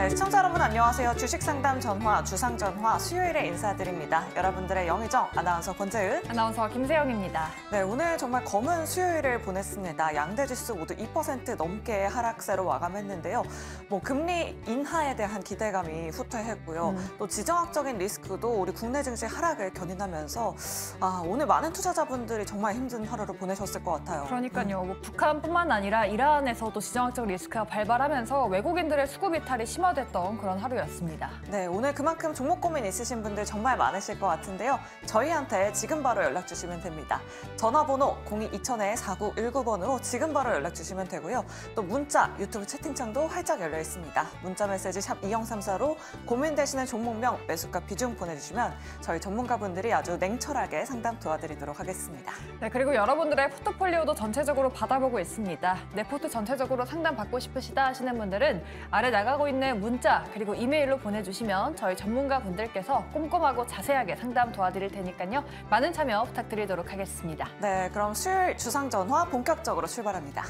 네, 시청자 여러분 안녕하세요. 주식상담 전화, 주상전화 수요일에 인사드립니다. 여러분들의 영의정 아나운서 권재은, 아나운서 김세영입니다. 네, 오늘 정말 검은 수요일을 보냈습니다. 양대 지수 모두 2% 넘게 하락세로 마감했는데요. 뭐 금리 인하에 대한 기대감이 후퇴했고요. 음. 또 지정학적인 리스크도 우리 국내 증시 하락을 견인하면서 아, 오늘 많은 투자자분들이 정말 힘든 하루를 보내셨을 것 같아요. 그러니까요. 음. 뭐 북한뿐만 아니라 이란에서도 지정학적 리스크가 발발하면서 외국인들의 수급 이탈이 심하 화됐던 그런 하루였습니다. 네, 오늘 그만큼 종목 고민 있으신 분들 정말 많으실 것 같은데요. 저희한테 지금 바로 연락 주시면 됩니다. 전화번호 022000-4919번으로 지금 바로 연락 주시면 되고요. 또 문자, 유튜브 채팅창도 활짝 열려 있습니다. 문자 메시지 샵 2034로 고민되시는 종목명, 매수가 비중 보내주시면 저희 전문가분들이 아주 냉철하게 상담 도와드리도록 하겠습니다. 네, 그리고 여러분들의 포트폴리오도 전체적으로 받아보고 있습니다. 내 네, 포트 전체적으로 상담 받고 싶으시다 하시는 분들은 아래 나가고 있는 문자 그리고 이메일로 보내주시면 저희 전문가분들께서 꼼꼼하고 자세하게 상담 도와드릴 테니까요. 많은 참여 부탁드리도록 하겠습니다. 네, 그럼 수요일 주상전화 본격적으로 출발합니다.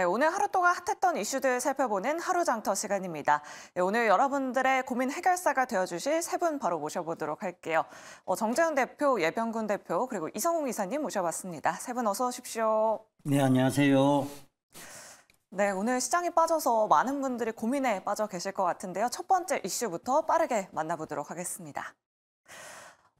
네, 오늘 하루 동안 핫했던 이슈들 살펴보는 하루장터 시간입니다. 네, 오늘 여러분들의 고민 해결사가 되어주실 세 분 바로 모셔보도록 할게요. 어, 정재훈 대표, 예병군 대표, 그리고 이성웅 이사님 모셔봤습니다. 세 분 어서 오십시오. 네, 안녕하세요. 네, 오늘 시장이 빠져서 많은 분들이 고민에 빠져 계실 것 같은데요. 첫 번째 이슈부터 빠르게 만나보도록 하겠습니다.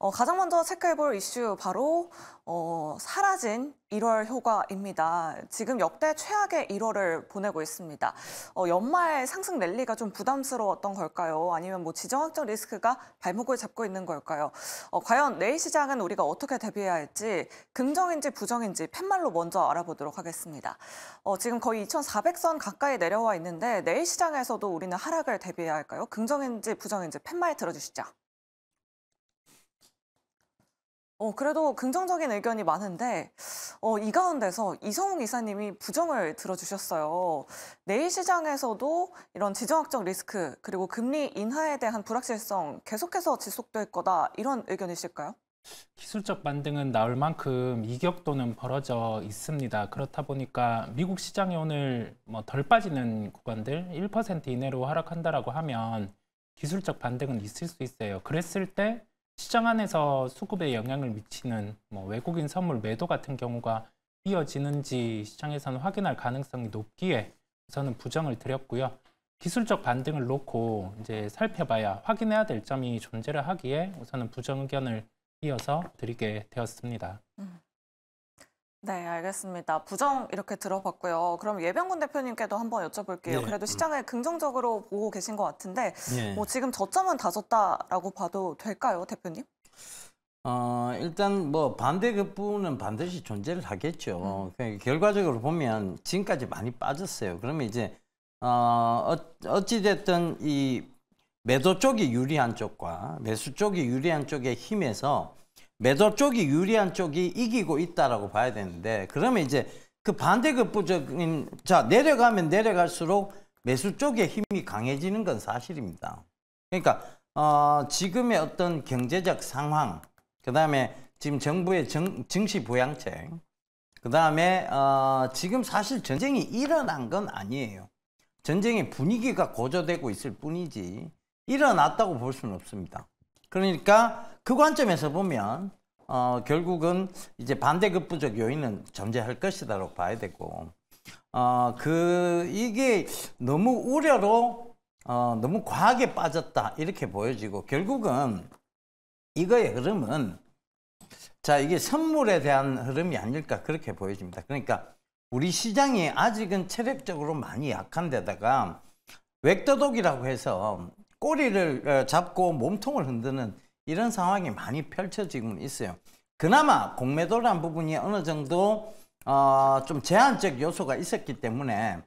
어, 가장 먼저 체크해볼 이슈 바로 어, 사라진 1월 효과입니다. 지금 역대 최악의 1월을 보내고 있습니다. 어, 연말 상승 랠리가 좀 부담스러웠던 걸까요? 아니면 뭐 지정학적 리스크가 발목을 잡고 있는 걸까요? 어, 과연 내일 시장은 우리가 어떻게 대비해야 할지 긍정인지 부정인지 팻말로 먼저 알아보도록 하겠습니다. 어, 지금 거의 2,400선 가까이 내려와 있는데 내일 시장에서도 우리는 하락을 대비해야 할까요? 긍정인지 부정인지 팻말 들어주시죠. 어, 그래도 긍정적인 의견이 많은데 어, 이 가운데서 이성웅 이사님이 부정을 들어주셨어요. 내일 시장에서도 이런 지정학적 리스크 그리고 금리 인하에 대한 불확실성 계속해서 지속될 거다 이런 의견이실까요? 기술적 반등은 나올 만큼 이격도는 벌어져 있습니다. 그렇다 보니까 미국 시장이 오늘 뭐덜 빠지는 구간들 1% 이내로 하락한다라고 하면 기술적 반등은 있을 수 있어요. 그랬을 때 시장 안에서 수급에 영향을 미치는 뭐 외국인 선물 매도 같은 경우가 이어지는지 시장에서는 확인할 가능성이 높기에 우선은 부정을 드렸고요. 기술적 반등을 놓고 이제 살펴봐야 확인해야 될 점이 존재를 하기에 우선은 부정 의견을 이어서 드리게 되었습니다. 음. 네, 알겠습니다. 부정 이렇게 들어봤고요. 그럼 예병군 대표님께도 한번 여쭤볼게요. 네. 그래도 음. 시장을 긍정적으로 보고 계신 것 같은데 네. 뭐 지금 저점은 다졌다라고 봐도 될까요, 대표님? 어, 일단 뭐 반대 급부는 반드시 존재를 하겠죠. 음. 그러니까 결과적으로 보면 지금까지 많이 빠졌어요. 그러면 이제 어, 어, 어찌됐든 이 매도 쪽이 유리한 쪽과 매수 쪽이 유리한 쪽의 힘에서 매도 쪽이 유리한 쪽이 이기고 있다라고 봐야 되는데 그러면 이제 그 반대급부적인 자 내려가면 내려갈수록 매수 쪽에 힘이 강해지는 건 사실입니다. 그러니까 어, 지금의 어떤 경제적 상황, 그 다음에 지금 정부의 정, 증시 부양책, 그 다음에 어, 지금 사실 전쟁이 일어난 건 아니에요. 전쟁의 분위기가 고조되고 있을 뿐이지 일어났다고 볼 수는 없습니다. 그러니까 그 관점에서 보면 어, 결국은 이제 반대급부적 요인은 존재할 것이다라고 봐야 되고 어, 그 이게 너무 우려로 어, 너무 과하게 빠졌다 이렇게 보여지고 결국은 이거의 흐름은 자 이게 선물에 대한 흐름이 아닐까 그렇게 보여집니다. 그러니까 우리 시장이 아직은 체력적으로 많이 약한 데다가 웩더독이라고 해서 꼬리를 어, 잡고 몸통을 흔드는 이런 상황이 많이 펼쳐지고 있어요. 그나마 공매도란 부분이 어느 정도 어, 좀 제한적 요소가 있었기 때문에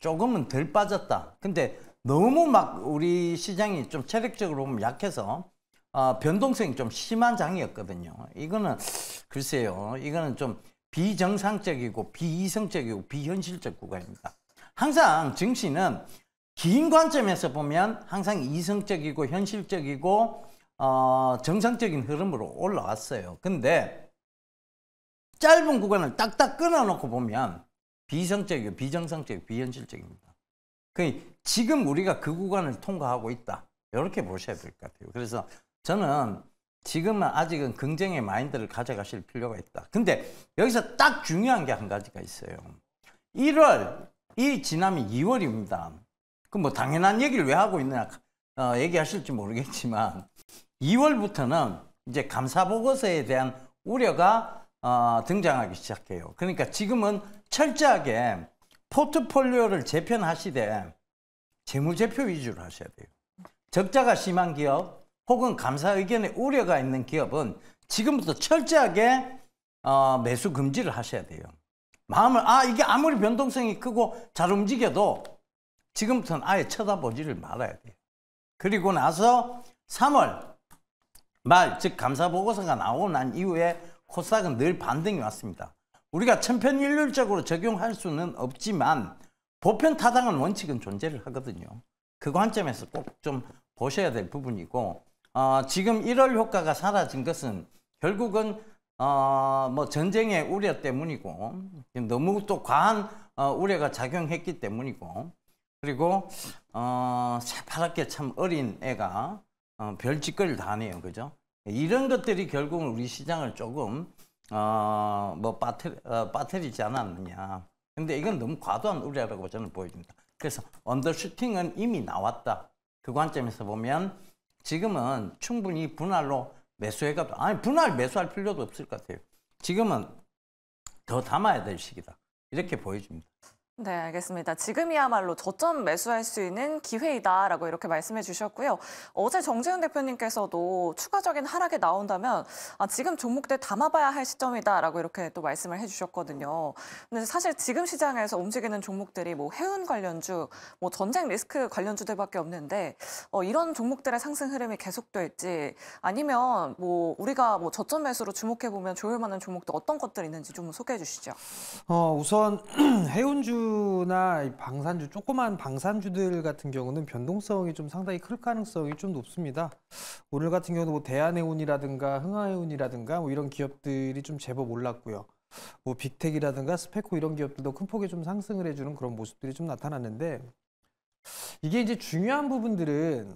조금은 덜 빠졌다. 근데 너무 막 우리 시장이 좀 체력적으로 보면 약해서 어, 변동성이 좀 심한 장이었거든요. 이거는 글쎄요. 이거는 좀 비정상적이고 비이성적이고 비현실적 구간입니다. 항상 증시는 긴 관점에서 보면 항상 이성적이고 현실적이고 어, 정상적인 흐름으로 올라왔어요. 근데 짧은 구간을 딱딱 끊어놓고 보면 비성적이고 비정상적이고 비현실적입니다. 그러 그러니까 지금 우리가 그 구간을 통과하고 있다. 이렇게 보셔야 될 것 같아요. 그래서 저는 지금은 아직은 긍정의 마인드를 가져가실 필요가 있다. 근데 여기서 딱 중요한 게 한 가지가 있어요. 1월, 이 지나면 2월입니다. 그럼 뭐 당연한 얘기를 왜 하고 있느냐 어, 얘기하실지 모르겠지만 2월부터는 이제 감사보고서에 대한 우려가 어, 등장하기 시작해요. 그러니까 지금은 철저하게 포트폴리오를 재편하시되 재무제표 위주로 하셔야 돼요. 적자가 심한 기업 혹은 감사 의견에 우려가 있는 기업은 지금부터 철저하게 어, 매수 금지를 하셔야 돼요. 마음을 아 이게 아무리 변동성이 크고 잘 움직여도 지금부터는 아예 쳐다보지를 말아야 돼요. 그리고 나서 3월 말, 즉 감사 보고서가 나오고 난 이후에 코스닥은 늘 반등이 왔습니다. 우리가 천편일률적으로 적용할 수는 없지만 보편 타당한 원칙은 존재를 하거든요. 그 관점에서 꼭 좀 보셔야 될 부분이고 어, 지금 1월 효과가 사라진 것은 결국은 어, 뭐 전쟁의 우려 때문이고 너무 또 과한 어, 우려가 작용했기 때문이고 그리고 어, 새파랗게 참 어린 애가 어, 별짓거리를 다 하네요. 그죠? 이런 것들이 결국은 우리 시장을 조금 어, 뭐 빠트, 어, 빠뜨리지 않았느냐. 근데 이건 너무 과도한 우려라고 저는 보여집니다. 그래서 언더슈팅은 이미 나왔다. 그 관점에서 보면 지금은 충분히 분할로 매수해가도 아니 분할 매수할 필요도 없을 것 같아요. 지금은 더 담아야 될 시기다. 이렇게 보여집니다. 네, 알겠습니다. 지금이야말로 저점 매수할 수 있는 기회이다라고 이렇게 말씀해 주셨고요. 어제 정재훈 대표님께서도 추가적인 하락이 나온다면 아, 지금 종목들 담아봐야 할 시점이다라고 이렇게 또 말씀을 해 주셨거든요. 근데 사실 지금 시장에서 움직이는 종목들이 뭐 해운 관련주, 뭐 전쟁 리스크 관련주들밖에 없는데 어, 이런 종목들의 상승 흐름이 계속될지 아니면 뭐 우리가 뭐 저점 매수로 주목해 보면 좋을 만한 종목들 어떤 것들이 있는지 좀 소개해 주시죠. 어, 우선 해운주 상주나 방산주, 조그만 방산주들 같은 경우는 변동성이 좀 상당히 클 가능성이 좀 높습니다. 오늘 같은 경우도 뭐 대한해운이라든가 흥하해운이라든가뭐 이런 기업들이 좀 제법 올랐고요. 뭐 빅텍이라든가 스펙코 이런 기업들도 큰 폭에 좀 상승을 해주는 그런 모습들이 좀 나타났는데 이게 이제 중요한 부분들은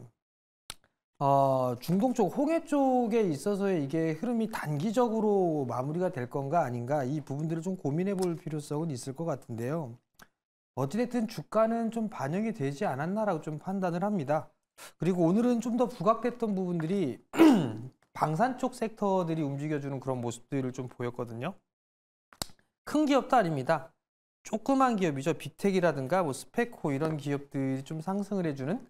어, 중동 쪽 홍해 쪽에 있어서의 이게 흐름이 단기적으로 마무리가 될 건가 아닌가 이 부분들을 좀 고민해 볼 필요성은 있을 것 같은데요. 어찌됐든 주가는 좀 반영이 되지 않았나라고 좀 판단을 합니다. 그리고 오늘은 좀 더 부각됐던 부분들이 방산 쪽 섹터들이 움직여주는 그런 모습들을 좀 보였거든요. 큰 기업도 아닙니다. 조그만 기업이죠. 비텍이라든가 뭐 스펙코 이런 기업들이 좀 상승을 해주는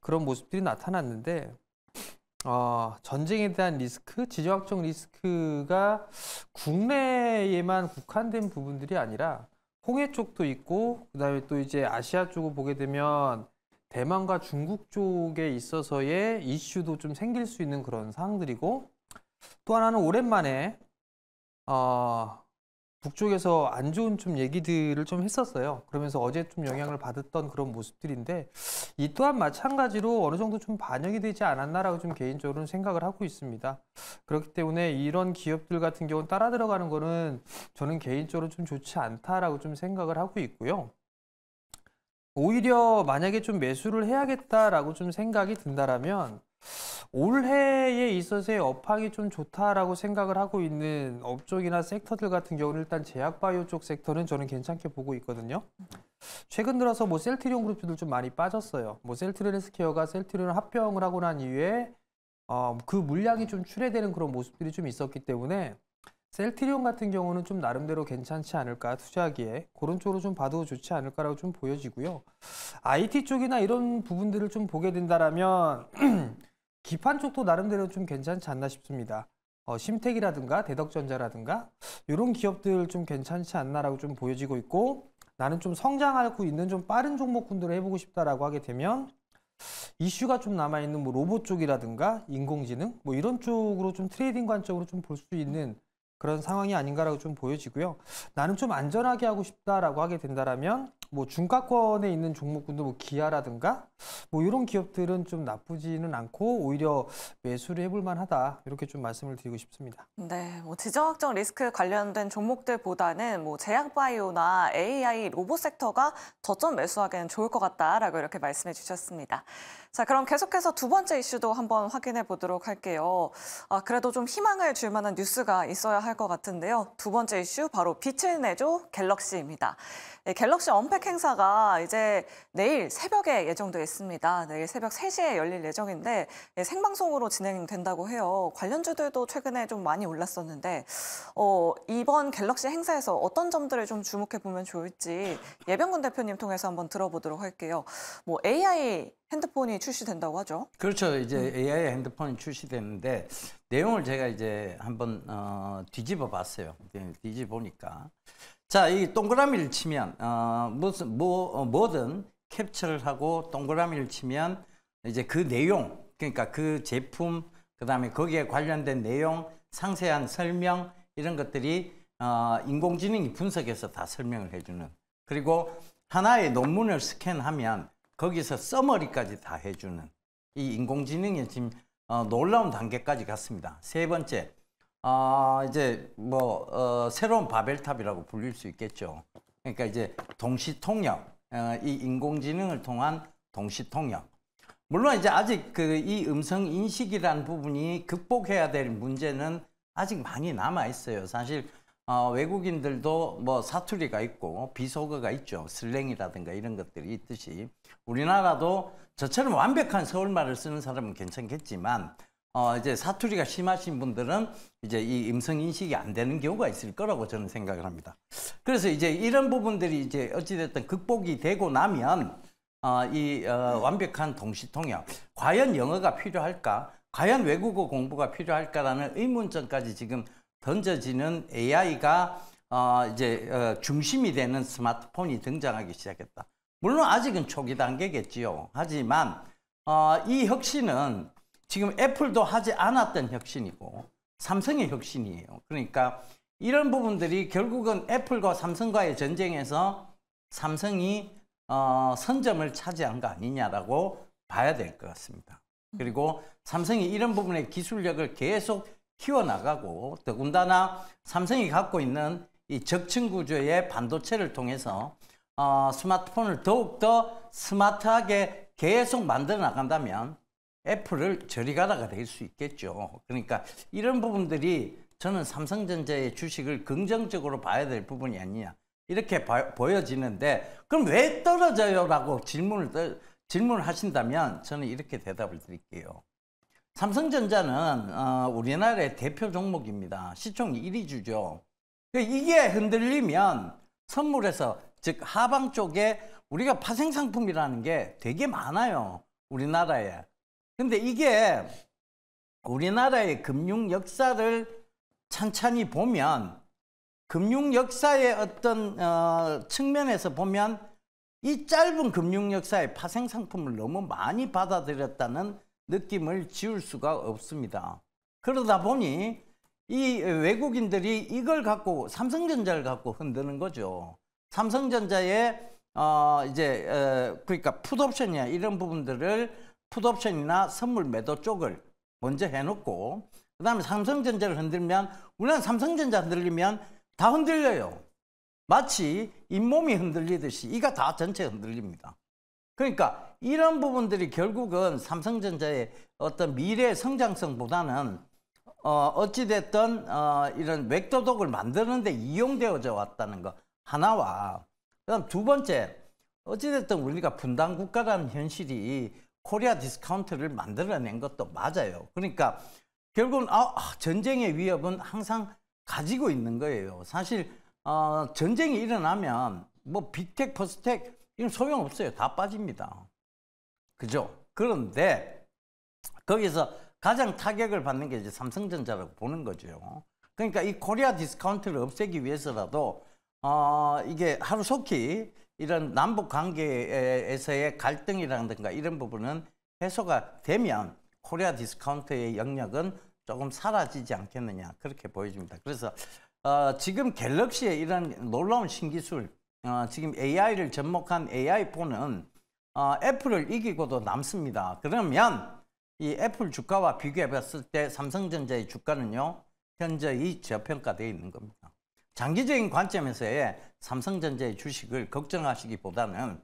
그런 모습들이 나타났는데 어, 전쟁에 대한 리스크, 지정학적 리스크가 국내에만 국한된 부분들이 아니라 홍해 쪽도 있고 그다음에 또 이제 아시아 쪽을 보게 되면 대만과 중국 쪽에 있어서의 이슈도 좀 생길 수 있는 그런 상황들이고 또 하나는 오랜만에 어, 북쪽에서 안 좋은 좀 얘기들을 좀 했었어요. 그러면서 어제 좀 영향을 받았던 그런 모습들인데 이 또한 마찬가지로 어느 정도 좀 반영이 되지 않았나라고 좀 개인적으로는 생각을 하고 있습니다. 그렇기 때문에 이런 기업들 같은 경우는 따라 들어가는 거는 저는 개인적으로 좀 좋지 않다라고 좀 생각을 하고 있고요. 오히려 만약에 좀 매수를 해야겠다라고 좀 생각이 든다라면 올해에 있어서의 업황이 좀 좋다라고 생각을 하고 있는 업종이나 섹터들 같은 경우는 일단 제약바이오 쪽 섹터는 저는 괜찮게 보고 있거든요. 최근 들어서 뭐 셀트리온 그룹주들 좀 많이 빠졌어요. 뭐 셀트리온 헬스케어가 셀트리온 합병을 하고 난 이후에 어, 그 물량이 좀 출해되는 그런 모습들이 좀 있었기 때문에 셀트리온 같은 경우는 좀 나름대로 괜찮지 않을까 투자하기에 그런 쪽으로 좀 봐도 좋지 않을까라고 좀 보여지고요. IT 쪽이나 이런 부분들을 좀 보게 된다라면 기판 쪽도 나름대로 좀 괜찮지 않나 싶습니다. 어, 심택이라든가 대덕전자라든가 이런 기업들 좀 괜찮지 않나라고 좀 보여지고 있고 나는 좀 성장하고 있는 좀 빠른 종목군들을 해보고 싶다라고 하게 되면 이슈가 좀 남아있는 뭐 로봇 쪽이라든가 인공지능 뭐 이런 쪽으로 좀 트레이딩 관점으로 좀 볼 수 있는 그런 상황이 아닌가라고 좀 보여지고요. 나는 좀 안전하게 하고 싶다라고 하게 된다라면 뭐 중가권에 있는 종목군도 뭐 기아라든가 뭐 이런 기업들은 좀 나쁘지는 않고 오히려 매수를 해볼 만하다 이렇게 좀 말씀을 드리고 싶습니다. 네, 뭐 지정학적 리스크 관련된 종목들보다는 뭐 제약바이오나 AI 로봇 섹터가 저점 매수하기에는 좋을 것 같다라고 이렇게 말씀해 주셨습니다. 자, 그럼 계속해서 두 번째 이슈도 한번 확인해 보도록 할게요. 아, 그래도 좀 희망을 줄 만한 뉴스가 있어야 할 것 같은데요. 두 번째 이슈 바로 빛을 내줘 갤럭시입니다. 네, 갤럭시 언팩 행사가 이제 내일 새벽에 예정돼 있습니다. 내일 새벽 3시에 열릴 예정인데 네, 생방송으로 진행된다고 해요. 관련주들도 최근에 좀 많이 올랐었는데 어, 이번 갤럭시 행사에서 어떤 점들을 좀 주목해 보면 좋을지 예병군 대표님 통해서 한번 들어보도록 할게요. 뭐 AI 핸드폰이 출시된다고 하죠. 그렇죠. 이제 음. AI 핸드폰이 출시되는데 내용을 제가 이제 한번 어, 뒤집어 봤어요. 뒤집어 보니까 자, 이 동그라미를 치면 어, 무슨 뭐 어, 뭐든 캡처를 하고 동그라미를 치면 이제 그 내용 그러니까 그 제품 그다음에 거기에 관련된 내용 상세한 설명 이런 것들이 어, 인공지능이 분석해서 다 설명을 해주는 그리고 하나의 논문을 스캔하면 거기서 써머리까지 다 해주는 이 인공지능이 지금 어, 놀라운 단계까지 갔습니다. 세 번째, 어, 이제 뭐 어, 새로운 바벨탑이라고 불릴 수 있겠죠. 그러니까 이제 동시통역, 어, 이 인공지능을 통한 동시통역. 물론 이제 아직 그 이 음성 인식이란 부분이 극복해야 될 문제는 아직 많이 남아 있어요. 사실 어, 외국인들도 뭐 사투리가 있고 비속어가 있죠. 슬랭이라든가 이런 것들이 있듯이 우리나라도 저처럼 완벽한 서울말을 쓰는 사람은 괜찮겠지만 어, 이제 사투리가 심하신 분들은 이제 이 음성 인식이 안 되는 경우가 있을 거라고 저는 생각을 합니다. 그래서 이제 이런 부분들이 이제 어찌됐든 극복이 되고 나면 어, 이 어, 완벽한 동시통역 과연 영어가 필요할까? 과연 외국어 공부가 필요할까라는 의문점까지 지금 던져지는 AI가 어, 이제 어, 중심이 되는 스마트폰이 등장하기 시작했다. 물론 아직은 초기 단계겠지요. 하지만 어, 이 혁신은 지금 애플도 하지 않았던 혁신이고 삼성의 혁신이에요. 그러니까 이런 부분들이 결국은 애플과 삼성과의 전쟁에서 삼성이 어, 선점을 차지한 거 아니냐라고 봐야 될 것 같습니다. 그리고 삼성이 이런 부분의 기술력을 계속 키워나가고 더군다나 삼성이 갖고 있는 이 적층 구조의 반도체를 통해서 어, 스마트폰을 더욱더 스마트하게 계속 만들어 나간다면 애플을 저리 가다가될 수 있겠죠. 그러니까 이런 부분들이 저는 삼성전자의 주식을 긍정적으로 봐야 될 부분이 아니냐 이렇게 바, 보여지는데 그럼 왜 떨어져요? 라고 질문을, 질문을 하신다면 저는 이렇게 대답을 드릴게요. 삼성전자는 어, 우리나라의 대표 종목입니다. 시총 1위 주죠. 그러니까 이게 흔들리면 선물에서 즉 하방 쪽에 우리가 파생 상품이라는 게 되게 많아요. 우리나라에. 근데 이게 우리나라의 금융 역사를 찬찬히 보면 금융 역사의 어떤 어, 측면에서 보면 이 짧은 금융 역사의 파생 상품을 너무 많이 받아들였다는 느낌을 지울 수가 없습니다. 그러다 보니 이 외국인들이 이걸 갖고 삼성전자를 갖고 흔드는 거죠. 삼성전자의 어 이제 어, 그러니까 풋옵션이나 이런 부분들을 풋옵션이나 선물 매도 쪽을 먼저 해놓고 그다음에 삼성전자를 흔들면 물론 삼성전자 흔들리면 다 흔들려요. 마치 잇몸이 흔들리듯이 이가 다 전체 흔들립니다. 그러니까 이런 부분들이 결국은 삼성전자의 어떤 미래 성장성보다는 어, 어찌됐든 어, 이런 맥도독을 만드는 데 이용되어져 왔다는 거 하나와 그다음 두 번째 어찌됐든 우리가 분단 국가라는 현실이 코리아 디스카운트를 만들어낸 것도 맞아요. 그러니까 결국은 아, 아, 전쟁의 위협은 항상 가지고 있는 거예요. 사실 어, 전쟁이 일어나면 뭐 빅텍, 퍼스텍 이런 소용없어요. 다 빠집니다. 그죠? 그런데 거기서 가장 타격을 받는 게 이제 삼성전자라고 보는 거죠. 그러니까 이 코리아 디스카운트를 없애기 위해서라도 어, 이게 하루속히 이런 남북 관계에서의 갈등이라든가 이런 부분은 해소가 되면 코리아 디스카운트의 영역은 조금 사라지지 않겠느냐 그렇게 보여집니다. 그래서 어, 지금 갤럭시의 이런 놀라운 신기술, 어, 지금 AI를 접목한 AI 폰은 어, 애플을 이기고도 남습니다. 그러면 이 애플 주가와 비교해 봤을 때 삼성전자의 주가는요. 현저히 저평가되어 있는 겁니다. 장기적인 관점에서의 삼성전자의 주식을 걱정하시기보다는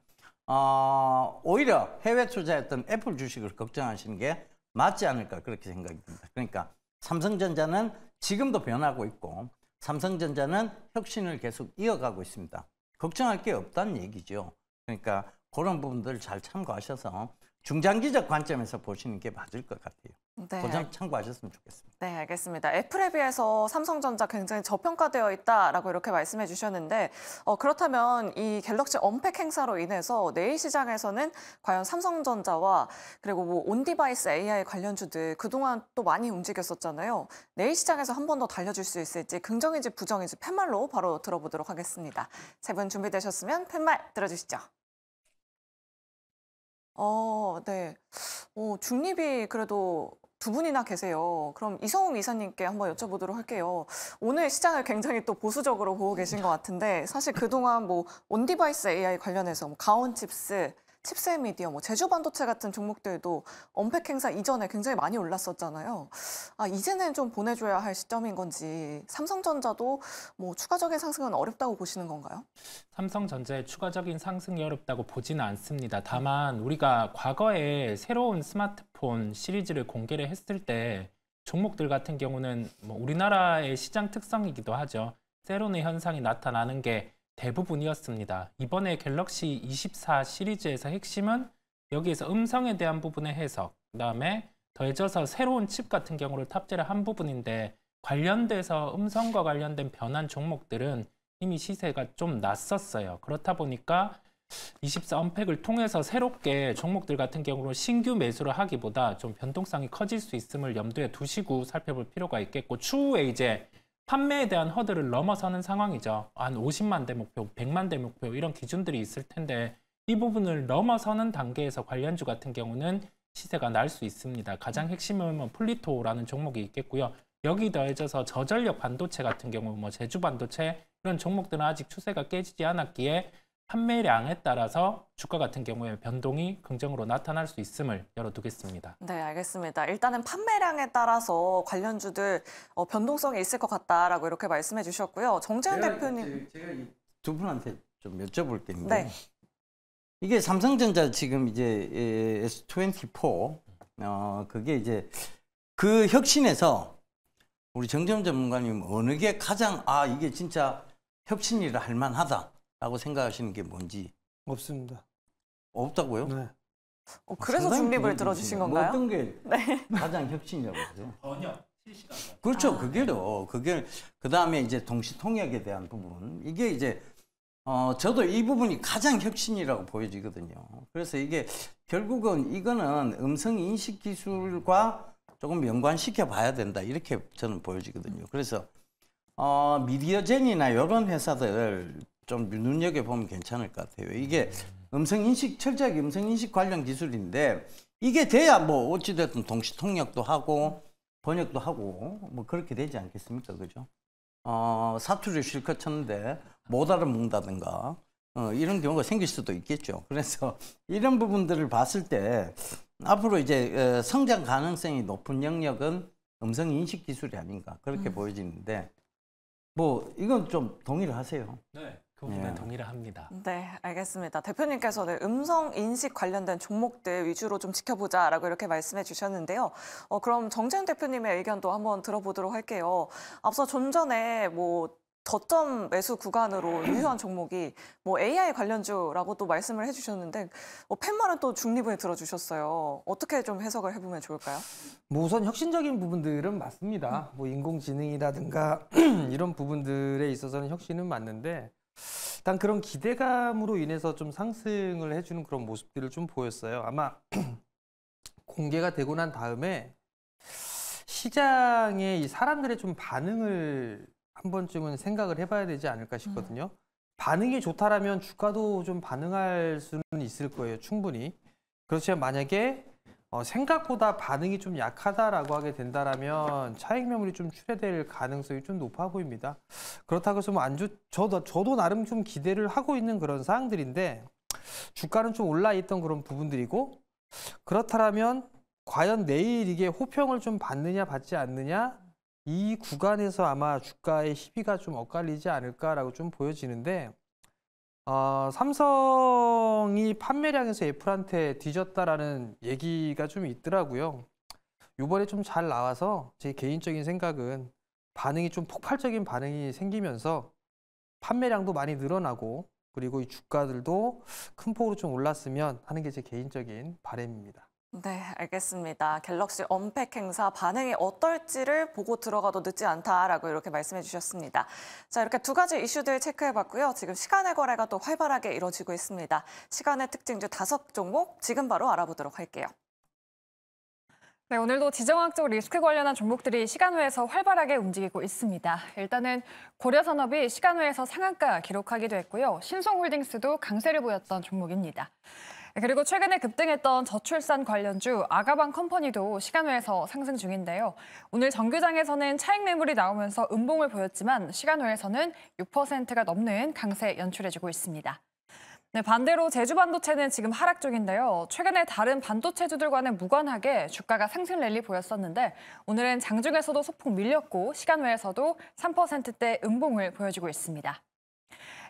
어, 오히려 해외 투자했던 애플 주식을 걱정하시는 게 맞지 않을까 그렇게 생각이 듭니다. 그러니까 삼성전자는 지금도 변하고 있고 삼성전자는 혁신을 계속 이어가고 있습니다. 걱정할 게 없다는 얘기죠. 그러니까 그런 부분들 잘 참고하셔서 중장기적 관점에서 보시는 게 맞을 것 같아요. 네. 그점 참고하셨으면 좋겠습니다. 네, 알겠습니다. 애플에 비해서 삼성전자 굉장히 저평가되어 있다라고 이렇게 말씀해 주셨는데 어, 그렇다면 이 갤럭시 언팩 행사로 인해서 내일 시장에서는 과연 삼성전자와 그리고 뭐 온디바이스 AI 관련주들 그동안 또 많이 움직였었잖아요. 내일 시장에서 한 번 더 달려줄 수 있을지 긍정인지 부정인지 팻말로 바로 들어보도록 하겠습니다. 세 분 준비되셨으면 팻말 들어주시죠. 어 네. 어 중립이 그래도 두 분이나 계세요. 그럼 이성웅 이사님께 한번 여쭤보도록 할게요. 오늘 시장을 굉장히 또 보수적으로 보고 계신 것 같은데 사실 그동안 뭐 온디바이스 AI 관련해서 뭐 가온칩스, 칩스 미디어, 뭐 제주 반도체 같은 종목들도 언팩 행사 이전에 굉장히 많이 올랐었잖아요. 아, 이제는 좀 보내줘야 할 시점인 건지 삼성전자도 뭐 추가적인 상승은 어렵다고 보시는 건가요? 삼성전자의 추가적인 상승이 어렵다고 보지는 않습니다. 네. 다만 우리가 과거에 새로운 스마트폰 시리즈를 공개를 했을 때 종목들 같은 경우는 뭐 우리나라의 시장 특성이기도 하죠. 세론의 현상이 나타나는 게 대부분이었습니다. 이번에 갤럭시 24 시리즈에서 핵심은 여기에서 음성에 대한 부분의 해석, 그 다음에 더해져서 새로운 칩 같은 경우를 탑재를 한 부분인데 관련돼서 음성과 관련된 변환 종목들은 이미 시세가 좀 났었어요. 그렇다 보니까 24 언팩을 통해서 새롭게 종목들 같은 경우는 신규 매수를 하기보다 좀 변동성이 커질 수 있음을 염두에 두시고 살펴볼 필요가 있겠고 추후에 이제 판매에 대한 허들을 넘어서는 상황이죠. 한 50만 대 목표, 100만 대 목표 이런 기준들이 있을 텐데 이 부분을 넘어서는 단계에서 관련주 같은 경우는 시세가 날 수 있습니다. 가장 핵심은 뭐 플리토라는 종목이 있겠고요. 여기 더해져서 저전력 반도체 같은 경우 뭐 제주 반도체 이런 종목들은 아직 추세가 깨지지 않았기에 판매량에 따라서 주가 같은 경우에 변동이 긍정으로 나타날 수 있음을 열어두겠습니다. 네, 알겠습니다. 일단은 판매량에 따라서 관련주들 어, 변동성이 있을 것 같다라고 이렇게 말씀해 주셨고요. 정재현 대표님. 제가 두 분한테 좀 여쭤볼 게데 네. 이게 삼성전자 지금 이제 S24 예, 어, 그게 이제 그 혁신에서 우리 정점 전문가님 어느 게 가장 아 이게 진짜 혁신이라 할 만하다 라고 생각하시는 게 뭔지. 없습니다. 없다고요? 네. 어, 그래서 준비물 들어주신 뭐 건가요? 어떤 게 네. 가장 혁신이라고 하세요? 전혀. 그렇죠. 아, 그게요. 네. 그게 그다음에 이제 동시 통역에 대한 부분. 이게 이제 어 저도 이 부분이 가장 혁신이라고 보여지거든요. 그래서 이게 결국은 이거는 음성 인식 기술과 조금 연관시켜 봐야 된다. 이렇게 저는 보여지거든요. 그래서 어 미디어젠이나 이런 회사들 좀 눈여겨보면 괜찮을 것 같아요. 이게 음성인식, 철저하게 음성인식 관련 기술인데 이게 돼야 뭐 어찌됐든 동시통역도 하고 번역도 하고 뭐 그렇게 되지 않겠습니까? 그죠? 어, 사투리를 실컷 쳤는데 못 알아먹는다든가 어, 이런 경우가 생길 수도 있겠죠. 그래서 이런 부분들을 봤을 때 앞으로 이제 어, 성장 가능성이 높은 영역은 음성 인식 기술이 아닌가 그렇게 음. 보여지는데 뭐 이건 좀 동의를 하세요. 네. 부분에 네. 예. 동의를 합니다. 네, 알겠습니다. 대표님께서 는 음성 인식 관련된 종목들 위주로 좀 지켜보자라고 이렇게 말씀해 주셨는데요. 어, 그럼 정재현 대표님의 의견도 한번 들어보도록 할게요. 앞서 좀 전에 뭐 저점 매수 구간으로 유효한 종목이 뭐 AI 관련주라고 또 말씀을 해주셨는데 뭐 팻말은 또 중립을 들어주셨어요. 어떻게 좀 해석을 해보면 좋을까요? 뭐 우선 혁신적인 부분들은 맞습니다. 뭐 인공지능이라든가 이런 부분들에 있어서는 혁신은 맞는데 일단 그런 기대감으로 인해서 좀 상승을 해주는 그런 모습들을 좀 보였어요. 아마 공개가 되고 난 다음에 시장의 이 사람들의 좀 반응을 한 번쯤은 생각을 해봐야 되지 않을까 싶거든요. 음. 반응이 좋다라면 주가도 좀 반응할 수는 있을 거예요. 충분히. 그렇지만 만약에 어, 생각보다 반응이 좀 약하다라고 하게 된다라면 차익 매물이 좀 출회될 가능성이 좀 높아 보입니다. 그렇다고 해서 뭐 안주 저도 저도 나름 좀 기대를 하고 있는 그런 사항들인데 주가는 좀 올라 있던 그런 부분들이고 그렇다면 라 과연 내일 이게 호평을 좀 받느냐 받지 않느냐 이 구간에서 아마 주가의 희비가 좀 엇갈리지 않을까라고 좀 보여지는데 어, 삼성이 판매량에서 애플한테 뒤졌다라는 얘기가 좀 있더라고요. 요번에 좀 잘 나와서 제 개인적인 생각은 반응이 좀 폭발적인 반응이 생기면서 판매량도 많이 늘어나고 그리고 이 주가들도 큰 폭으로 좀 올랐으면 하는 게 제 개인적인 바램입니다 네, 알겠습니다. 갤럭시 언팩 행사 반응이 어떨지를 보고 들어가도 늦지 않다라고 이렇게 말씀해 주셨습니다. 자, 이렇게 두 가지 이슈들 체크해 봤고요. 지금 시간의 거래가 또 활발하게 이루어지고 있습니다. 시간의 특징주 다섯 종목 지금 바로 알아보도록 할게요. 네, 오늘도 지정학적 리스크 관련한 종목들이 시간외에서 활발하게 움직이고 있습니다. 일단은 고려산업이 시간외에서 상한가 기록하기도 했고요. 신성홀딩스도 강세를 보였던 종목입니다. 그리고 최근에 급등했던 저출산 관련주 아가방 컴퍼니도 시간 외에서 상승 중인데요. 오늘 정규장에서는 차익 매물이 나오면서 음봉을 보였지만 시간 외에서는 6%가 넘는 강세 연출해주고 있습니다. 네, 반대로 제주 반도체는 지금 하락 중인데요. 최근에 다른 반도체주들과는 무관하게 주가가 상승 랠리 보였었는데 오늘은 장중에서도 소폭 밀렸고 시간 외에서도 3%대 음봉을 보여주고 있습니다.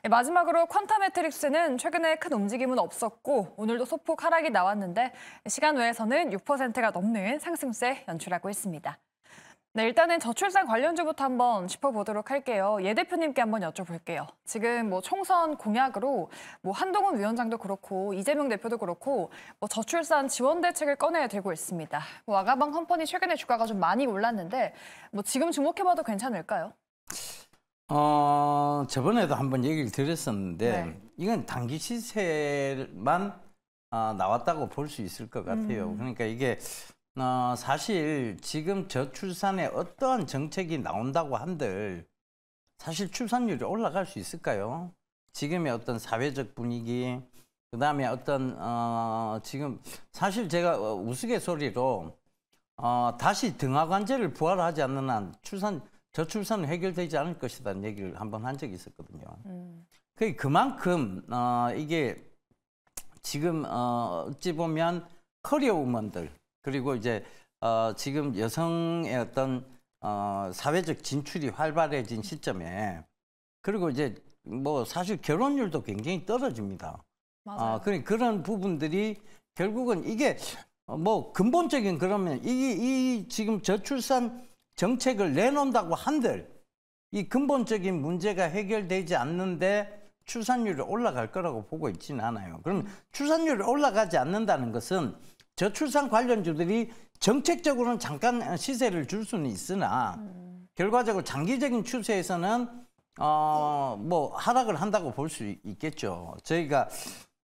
네, 마지막으로 퀀타 매트릭스는 최근에 큰 움직임은 없었고 오늘도 소폭 하락이 나왔는데 시간 외에서는 6%가 넘는 상승세 연출하고 있습니다. 네, 일단은 저출산 관련주부터 한번 짚어보도록 할게요. 예 대표님께 한번 여쭤볼게요. 지금 뭐 총선 공약으로 뭐 한동훈 위원장도 그렇고 이재명 대표도 그렇고 뭐 저출산 지원 대책을 꺼내야 되고 있습니다. 뭐 와가방 컴퍼니 최근에 주가가 좀 많이 올랐는데 뭐 지금 주목해봐도 괜찮을까요? 어, 저번에도 한번 얘기를 드렸었는데 네. 이건 단기 시세만 어, 나왔다고 볼 수 있을 것 같아요. 음. 그러니까 이게 어, 사실 지금 저출산에 어떠한 정책이 나온다고 한들 사실 출산율이 올라갈 수 있을까요? 지금의 어떤 사회적 분위기 그다음에 어떤 어, 지금 사실 제가 어, 우스갯소리로 어, 다시 등하관제를 부활하지 않는 한 출산 저출산은 해결되지 않을 것이라는 얘기를 한 번 한 적이 있었거든요. 음. 그만큼 어, 이게 지금 어, 어찌 보면 커리어 우먼들 그리고 이제 어, 지금 여성의 어떤 어, 사회적 진출이 활발해진 시점에 그리고 이제 뭐 사실 결혼율도 굉장히 떨어집니다. 아, 맞아요. 어, 그런 그런 부분들이 결국은 이게 뭐 근본적인 그러면 이, 이 지금 저출산 정책을 내놓는다고 한들 이 근본적인 문제가 해결되지 않는데 출산율이 올라갈 거라고 보고 있지는 않아요. 그럼 출산율이 올라가지 않는다는 것은 저출산 관련주들이 정책적으로는 잠깐 시세를 줄 수는 있으나 결과적으로 장기적인 추세에서는 어뭐 하락을 한다고 볼 수 있겠죠. 저희가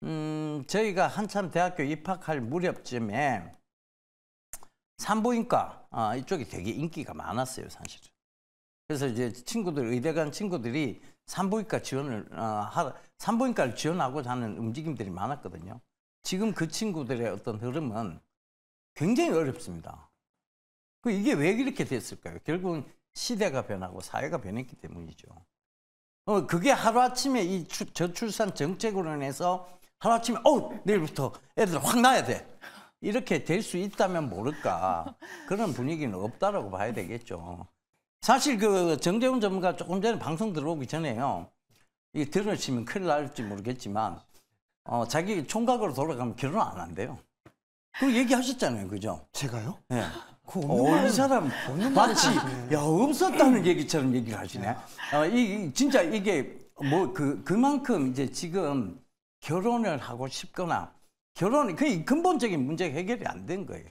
음 저희가 한참 대학교 입학할 무렵쯤에 산부인과 아, 이쪽이 되게 인기가 많았어요, 사실은. 그래서 이제 친구들, 의대 간 친구들이 산부인과 지원을, 아, 하, 산부인과를 지원하고자 하는 움직임들이 많았거든요. 지금 그 친구들의 어떤 흐름은 굉장히 어렵습니다. 그 이게 왜 이렇게 됐을까요? 결국은 시대가 변하고 사회가 변했기 때문이죠. 어, 그게 하루아침에 이 주, 저출산 정책으로 인해서 하루아침에, 어, 내일부터 애들 확나야 돼. 이렇게 될 수 있다면 모를까 그런 분위기는 없다라고 봐야 되겠죠. 사실 그 정재훈 전문가 조금 전에 방송 들어오기 전에요. 이 들으시면 큰일 날지 모르겠지만 어, 자기 총각으로 돌아가면 결혼 안 한대요. 그 얘기하셨잖아요, 그죠? 제가요? 예. 네. 그 없는 어, 사람 마치 야 없었다는 얘기처럼 얘기를 하시네. 어, 이, 이 진짜 이게 뭐 그 그만큼 이제 지금 결혼을 하고 싶거나 결혼이 그 근본적인 문제 해결이 안 된 거예요.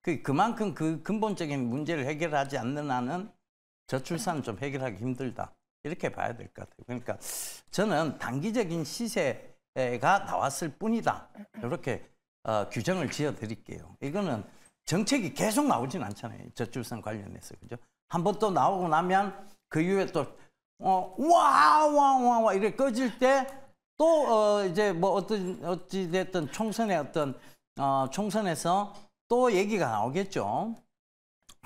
그 그만큼 그 근본적인 문제를 해결하지 않는 한은 저출산 좀 해결하기 힘들다 이렇게 봐야 될 것 같아요. 그러니까 저는 단기적인 시세가 나왔을 뿐이다 이렇게 어, 규정을 지어드릴게요. 이거는 정책이 계속 나오진 않잖아요. 저출산 관련해서 그죠? 한번 또 나오고 나면 그 이후에 또 어, 와와 와 와 이렇게 꺼질 때또 어, 이제 뭐 어떤 어찌 됐든 총선에 어떤 어, 총선에서 또 얘기가 나오겠죠.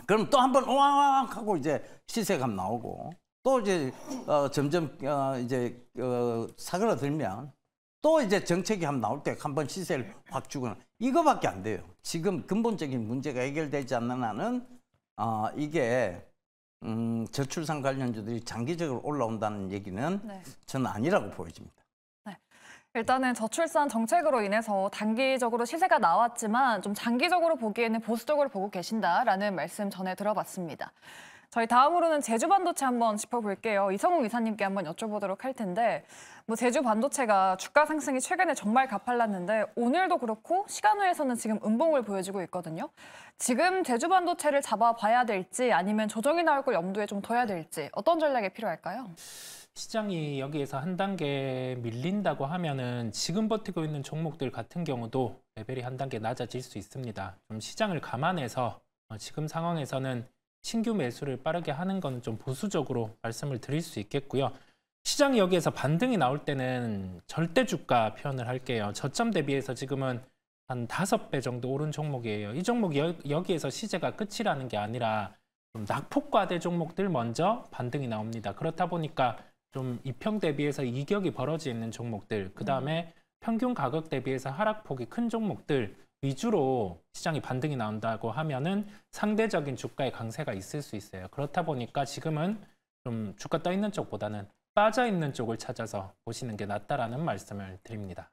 그럼 또 한번 오왕 하고 이제 시세감 나오고 또 이제 어, 점점 어, 이제 어, 사그라들면 또 이제 정책이 한 나올 때 한 번 시세를 확 주거나 이거밖에 안 돼요. 지금 근본적인 문제가 해결되지 않는 한은 어, 이게 음, 저출산 관련주들이 장기적으로 올라온다는 얘기는 네. 저는 아니라고 보여집니다. 일단은 저출산 정책으로 인해서 단기적으로 시세가 나왔지만 좀 장기적으로 보기에는 보수적으로 보고 계신다라는 말씀 전해 들어봤습니다. 저희 다음으로는 제주 반도체 한번 짚어볼게요. 이성욱 이사님께 한번 여쭤보도록 할 텐데 뭐 제주 반도체가 주가 상승이 최근에 정말 가팔랐는데 오늘도 그렇고 시간 후에서는 지금 음봉을 보여주고 있거든요. 지금 제주 반도체를 잡아봐야 될지 아니면 조정이 나올 걸 염두에 좀 둬야 될지 어떤 전략이 필요할까요? 시장이 여기에서 한 단계 밀린다고 하면은 지금 버티고 있는 종목들 같은 경우도 레벨이 한 단계 낮아질 수 있습니다. 좀 시장을 감안해서 어, 지금 상황에서는 신규 매수를 빠르게 하는 건 좀 보수적으로 말씀을 드릴 수 있겠고요. 시장이 여기에서 반등이 나올 때는 절대 주가 표현을 할게요. 저점 대비해서 지금은 한5배 정도 오른 종목이에요. 이 종목이 여, 기에서 시제가 끝이라는 게 아니라 낙폭과대 종목들 먼저 반등이 나옵니다. 그렇다 보니까 좀 이평 대비해서 이격이 벌어지는 종목들, 그 다음에 평균 가격 대비해서 하락폭이 큰 종목들 위주로 시장이 반등이 나온다고 하면은 상대적인 주가의 강세가 있을 수 있어요. 그렇다 보니까 지금은 좀 주가 떠 있는 쪽보다는 빠져 있는 쪽을 찾아서 보시는 게 낫다라는 말씀을 드립니다.